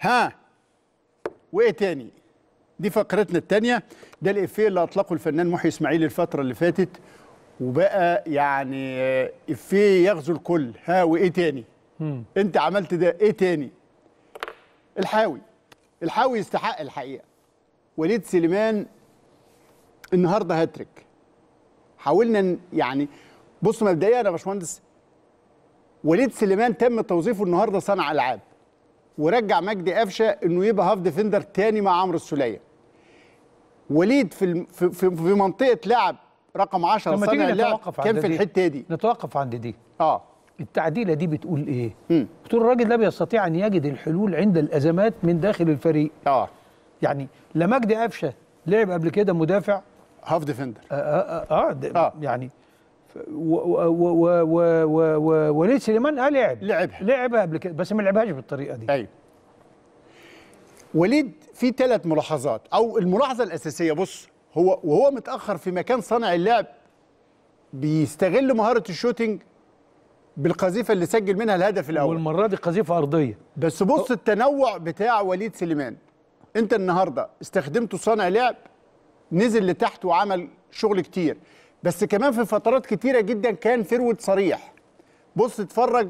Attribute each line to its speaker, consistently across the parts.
Speaker 1: ها وايه تاني دي فقرتنا التانية ده الإفيه اللي أطلقه الفنان محي إسماعيل الفترة اللي فاتت وبقى يعني إفيه يغزو الكل ها وإيه تاني مم. أنت عملت ده إيه تاني الحاوي الحاوي يستحق الحقيقة وليد سليمان النهاردة هاتريك حاولنا يعني بص مبدئيا يا باشمهندس وليد سليمان تم توظيفه النهارده صانع العاب ورجع مجدي قفشه انه يبقى هاف ديفندر تاني مع عمرو السوليه وليد في في, في منطقه لعب رقم 10 لما تيجي نتوقف كان في الحته دي نتوقف
Speaker 2: عند دي اه التعديله دي بتقول ايه؟ مم. بتقول الراجل لم يستطيع ان يجد الحلول عند الازمات من داخل الفريق اه يعني لا مجدي قفشه لعب قبل كده مدافع هاف ديفندر آه, آه, آه, آه, آه. يعني ووليد سليمان قال لعب لعبها لعبها قبل كده بس ما لعبهاش بالطريقه دي ايوه
Speaker 1: وليد في ثلاث ملاحظات او الملاحظه الاساسيه بص هو وهو متاخر في مكان صانع اللعب بيستغل مهاره الشوتينج بالقذيفه اللي سجل منها الهدف الاول والمره دي قذيفه ارضيه بس بص التنوع بتاع وليد سليمان انت النهارده استخدمته صانع لعب نزل لتحت وعمل شغل كتير بس كمان في فترات كتيره جدا كان ثروت صريح بص اتفرج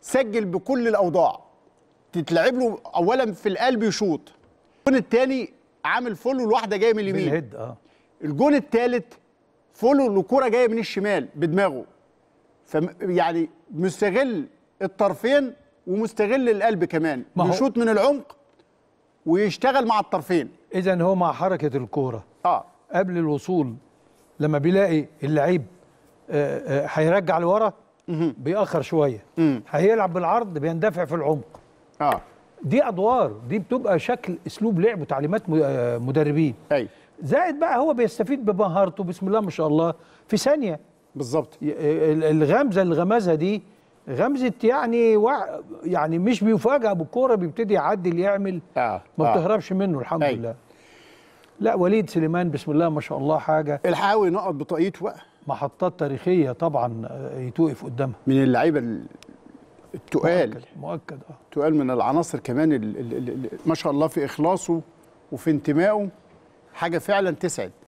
Speaker 1: سجل بكل الاوضاع تتلعب له اولا في القلب يشوط الجون الثاني عامل فولو لواحده جايه من اليمين بالهيد اه الجون الثالث فولو لكوره جايه من الشمال بدماغه ف يعني مستغل الطرفين ومستغل القلب كمان يشوط من العمق ويشتغل مع الطرفين اذا هو مع حركه الكوره
Speaker 2: اه قبل الوصول لما بيلاقي اللعيب آه، آه، هيرجع لورا بيأخر شويه هيلعب بالعرض بيندفع في العمق اه دي ادوار دي بتبقى شكل اسلوب لعب وتعليمات آه، مدربين ايوه زائد بقى هو بيستفيد بمهارته بسم الله ما شاء الله في ثانيه بالظبط الغمزه اللي غمزها دي غمزه يعني وع... يعني مش بيفاجئ بالكوره بيبتدي يعدل يعمل آه. ما آه. بتهربش منه الحمد أي. لله لا وليد سليمان
Speaker 1: بسم الله ما شاء
Speaker 2: الله حاجه الحاوي نقط بطاقيته بقى محطات تاريخيه طبعا آه،
Speaker 1: يتوقف قدامها من اللعيبه التقال مؤكد, اه تقال من العناصر كمان ال ال ال ما شاء الله في اخلاصه وفي انتمائه حاجه فعلا تسعد